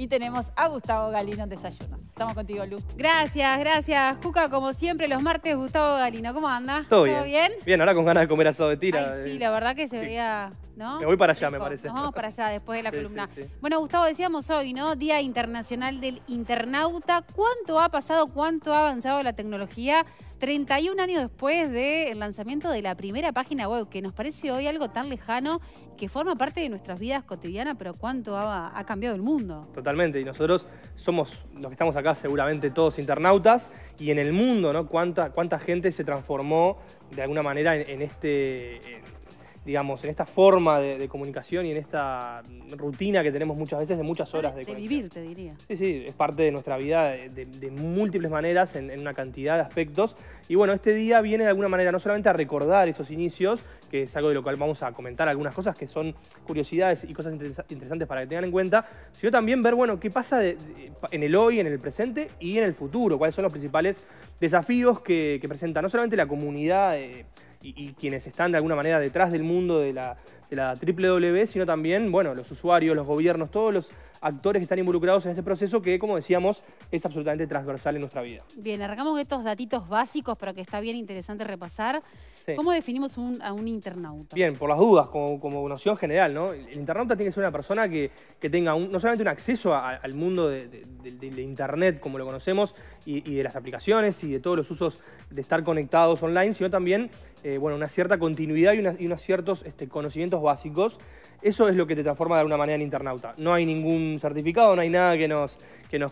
y tenemos a Gustavo Galino en Desayuno. Estamos contigo, Luz Gracias, gracias. Juca, como siempre, los martes, Gustavo Galino. ¿Cómo anda? Todo, bien? bien. ahora con ganas de comer asado de tira. Ay, sí, la verdad que se veía me voy para allá, me parece. vamos para allá después de la columna. Bueno, Gustavo, decíamos hoy, ¿no? Día Internacional del Internauta. ¿Cuánto ha pasado, cuánto ha avanzado la tecnología? 31 años después del lanzamiento de la primera página web, que nos parece hoy algo tan lejano, que forma parte de nuestras vidas cotidianas, pero cuánto ha, cambiado el mundo. Totalmente, y nosotros somos los que estamos acá seguramente todos internautas, y en el mundo, ¿no? Cuánta, cuánta gente se transformó de alguna manera en, este digamos, en esta forma de, comunicación y en esta rutina que tenemos muchas veces de muchas horas de, de vivir, te diría. Sí, sí, es parte de nuestra vida de, múltiples maneras, en, una cantidad de aspectos. Y bueno, este día viene de alguna manera no solamente a recordar esos inicios, que es algo de lo cual vamos a comentar algunas cosas que son curiosidades y cosas interesantes para que tengan en cuenta, sino también ver, bueno, qué pasa en el hoy, en el presente y en el futuro, cuáles son los principales desafíos que, que presenta no solamente la comunidad eh, y, quienes están de alguna manera detrás del mundo de la, de WW, e, sino también, bueno, los usuarios, los gobiernos, todos los actores que están involucrados en este proceso que, como decíamos, es absolutamente transversal en nuestra vida. Bien, arrancamos estos datitos básicos, pero que está bien interesante repasar. ¿Cómo definimos a un internauta? Bien, por las dudas, como, noción general, ¿no? El internauta tiene que ser una persona que, tenga no solamente un acceso al mundo de, Internet, como lo conocemos, y, de las aplicaciones y de todos los usos de estar conectados online, sino también, eh, una cierta continuidad y, unos ciertos este, conocimientos básicos. Eso es lo que te transforma de alguna manera en internauta. No hay ningún certificado, no hay nada que nos,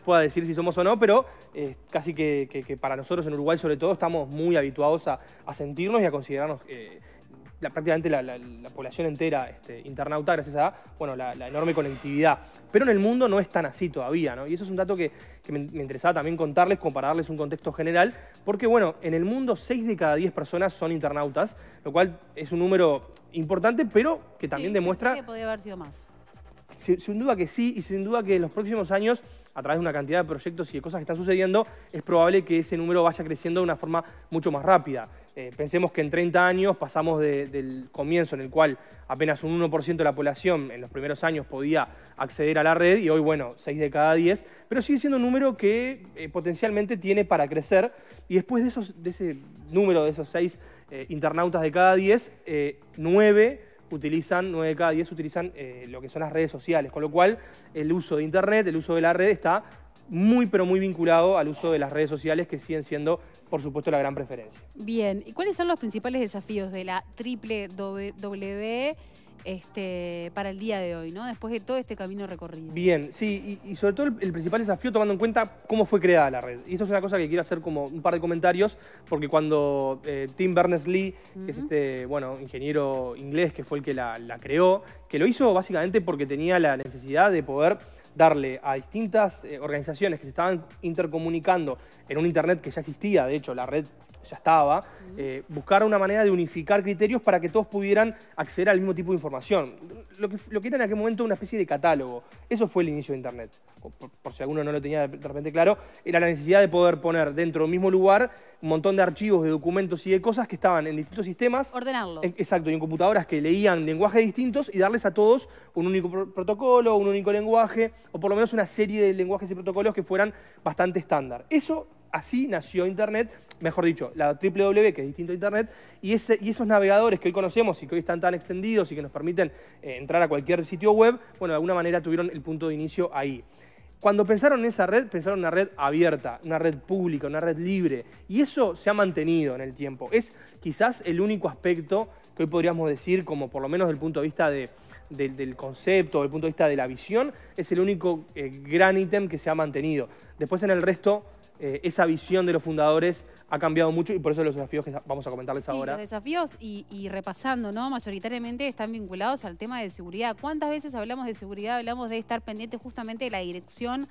pueda decir si somos o no, pero eh, casi que, para nosotros en Uruguay sobre todo estamos muy habituados a, a sentirnos y a considerarnos considerarnos eh, prácticamente la, población entera este, internauta gracias a bueno, la, enorme conectividad. Pero en el mundo no es tan así todavía, ¿no? Y eso es un dato que, me, interesaba también contarles, compararles un contexto general, porque bueno, en el mundo 6 de cada 10 personas son internautas, lo cual es un número importante, pero que también demuestra... que podría haber sido más. Sin, sin duda que sí, y sin duda que en los próximos años a través de una cantidad de proyectos y de cosas que están sucediendo, es probable que ese número vaya creciendo de una forma mucho más rápida. Eh, pensemos que en 30 años pasamos del comienzo en el cual apenas un 1% de la población en los primeros años podía acceder a la red y hoy, bueno, 6 de cada 10, pero sigue siendo un número que eh, potencialmente tiene para crecer y después de, ese número, de esos 6 eh, internautas de cada 10, 9 utilizan, 9 de cada 10 utilizan lo que son las redes sociales, con lo cual el uso de Internet, el uso de la red está muy pero muy vinculado al uso de las redes sociales que siguen siendo, por supuesto, la gran preferencia. Bien, ¿y cuáles son los principales desafíos de la triple W este, para el día de hoy, ¿no? Después de todo este camino recorrido. Bien, sí, y, sobre todo el, principal desafío tomando en cuenta cómo fue creada la red. Y esto es una cosa que quiero hacer como un par de comentarios, porque cuando eh, Tim Berners-Lee, que es este, bueno, ingeniero inglés que fue el que la creó, que lo hizo básicamente porque tenía la necesidad de poder darle a distintas eh, organizaciones que se estaban intercomunicando en un Internet que ya existía, de hecho la red ya estaba, eh, buscar una manera de unificar criterios para que todos pudieran acceder al mismo tipo de información. Lo que, lo que era en aquel momento una especie de catálogo. Eso fue el inicio de Internet. Por, si alguno no lo tenía de repente claro, era la necesidad de poder poner dentro del mismo lugar un montón de archivos, de documentos y de cosas que estaban en distintos sistemas. Ordenarlos. exacto, y en computadoras que leían lenguajes distintos y darles a todos un único protocolo, un único lenguaje, o por lo menos una serie de lenguajes y protocolos que fueran bastante estándar. Eso así nació Internet, mejor dicho, la www, e, que es distinto a Internet, y, esos navegadores que hoy conocemos y que hoy están tan extendidos y que nos permiten eh, entrar a cualquier sitio web, bueno, de alguna manera tuvieron el punto de inicio ahí. Cuando pensaron en esa red, pensaron en una red abierta, una red pública, una red libre, y eso se ha mantenido en el tiempo. Es quizás el único aspecto que hoy podríamos decir, como por lo menos desde el punto de vista del, concepto, desde el punto de vista de la visión, es el único eh, gran ítem que se ha mantenido. Después en el resto eh, esa visión de los fundadores ha cambiado mucho y por eso los desafíos que vamos a comentarles ahora. Los desafíos y, repasando, ¿no? Mayoritariamente están vinculados al tema de seguridad. ¿Cuántas veces hablamos de seguridad? Hablamos de estar pendiente justamente de la dirección,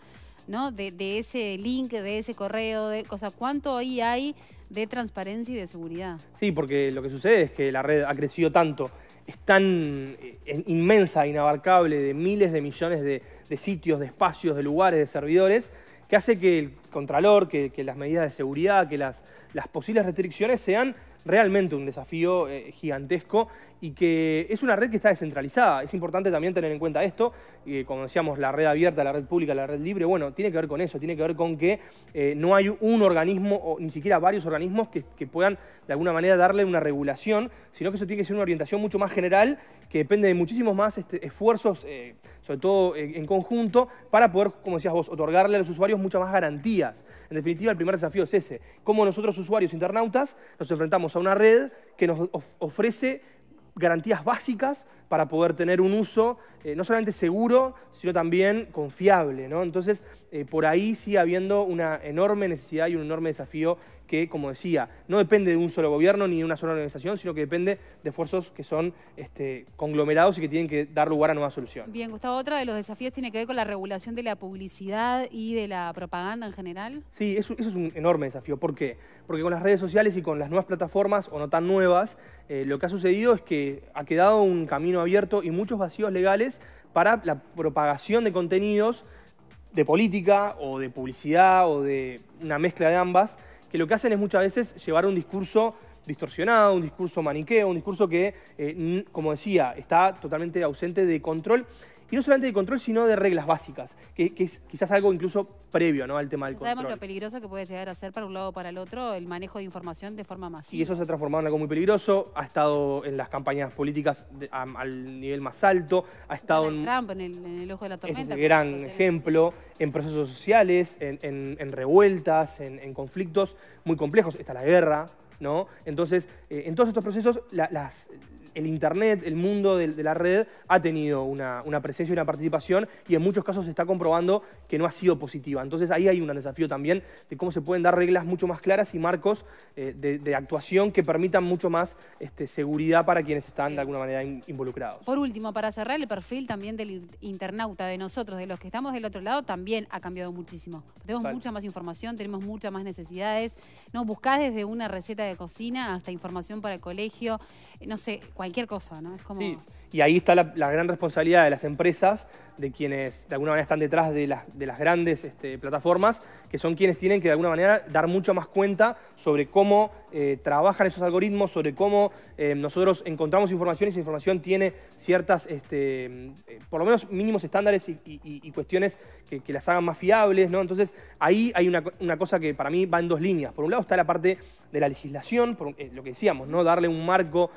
¿no? De, ese link, de ese correo, de cosas. ¿Cuánto ahí hay de transparencia y de seguridad? Sí, porque lo que sucede es que la red ha crecido tanto, es tan eh, inmensa, inabarcable, de miles de millones de sitios, de espacios, de lugares, de servidores que hace que el Contralor, que, las medidas de seguridad, que las posibles restricciones sean realmente un desafío eh, gigantesco y que es una red que está descentralizada. Es importante también tener en cuenta esto, como decíamos, la red abierta, la red pública, la red libre, bueno, tiene que ver con eso, tiene que ver con que eh, no hay un organismo o ni siquiera varios organismos que, puedan de alguna manera darle una regulación, sino que eso tiene que ser una orientación mucho más general que depende de muchísimos más este, esfuerzos, eh, sobre todo en conjunto, para poder, como decías vos, otorgarle a los usuarios muchas más garantías. En definitiva, el primer desafío es ese, Como nosotros usuarios internautas nos enfrentamos a una red que nos ofrece garantías básicas para poder tener un uso eh, no solamente seguro, sino también confiable. ¿no? Entonces, eh, por ahí sigue habiendo una enorme necesidad y un enorme desafío que, como decía, no depende de un solo gobierno ni de una sola organización, sino que depende de esfuerzos que son este, conglomerados y que tienen que dar lugar a nuevas soluciones. Bien, Gustavo, otra de los desafíos tiene que ver con la regulación de la publicidad y de la propaganda en general. Sí, eso, es un enorme desafío. ¿Por qué? Porque con las redes sociales y con las nuevas plataformas, o no tan nuevas, eh, lo que ha sucedido es que ha quedado un camino abierto y muchos vacíos legales para la propagación de contenidos de política o de publicidad o de una mezcla de ambas lo que hacen es muchas veces llevar un discurso distorsionado, un discurso maniqueo, un discurso que, eh, como decía, está totalmente ausente de control. Y no solamente de control, sino de reglas básicas, que, es quizás algo incluso previo ¿no? al tema del control. Sabemos lo peligroso que puede llegar a ser para un lado para el otro el manejo de información de forma masiva. Y eso se ha transformado en algo muy peligroso, ha estado en las campañas políticas al nivel más alto, ha estado en... Trump, en el, ojo de la tormenta. es el gran ejemplo, en procesos sociales, en, en revueltas, en conflictos muy complejos. Está la guerra, ¿no? Entonces, eh, en todos estos procesos, las, el Internet, el mundo de, la red, ha tenido una, presencia y una participación y en muchos casos se está comprobando que no ha sido positiva. Entonces ahí hay un desafío también de cómo se pueden dar reglas mucho más claras y marcos eh, de, actuación que permitan mucho más este, seguridad para quienes están de alguna manera involucrados. Por último, para cerrar el perfil también del internauta, de nosotros, de los que estamos del otro lado, también ha cambiado muchísimo. Tenemos mucha más información, tenemos muchas más necesidades. No buscás desde una receta de cocina hasta información para el colegio, no sé, cosa, y ahí está la gran responsabilidad de las empresas de quienes de alguna manera están detrás de las, de las grandes este, plataformas, que son quienes tienen que de alguna manera dar mucho más cuenta sobre cómo eh, trabajan esos algoritmos, sobre cómo eh, nosotros encontramos información y esa información tiene ciertas, este, eh, por lo menos mínimos estándares y, cuestiones que, las hagan más fiables. ¿no? Entonces ahí hay una, cosa que para mí va en dos líneas. Por un lado está la parte de la legislación, lo que decíamos, ¿no? darle un marco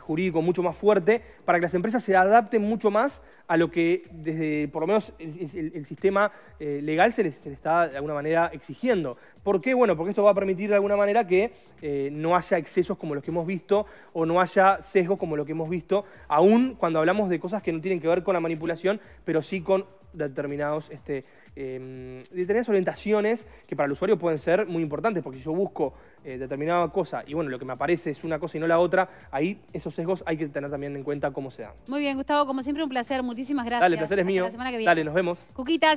jurídico mucho más fuerte para que las empresas se adapten mucho más a lo que desde eh, por lo menos, el, sistema eh, legal se les, está de alguna manera exigiendo. ¿Por qué? Bueno, porque esto va a permitir de alguna manera que eh, no haya excesos como los que hemos visto o no haya sesgos como los que hemos visto, aún cuando hablamos de cosas que no tienen que ver con la manipulación, pero sí con determinados, este, em, determinadas orientaciones que para el usuario pueden ser muy importantes, porque si yo busco eh, determinada cosa y bueno, lo que me aparece es una cosa y no la otra, ahí esos sesgos hay que tener también en cuenta cómo se dan. Muy bien, Gustavo, como siempre un placer, muchísimas gracias. Dale, el placer es mío. Dale, nos vemos. Cuquita,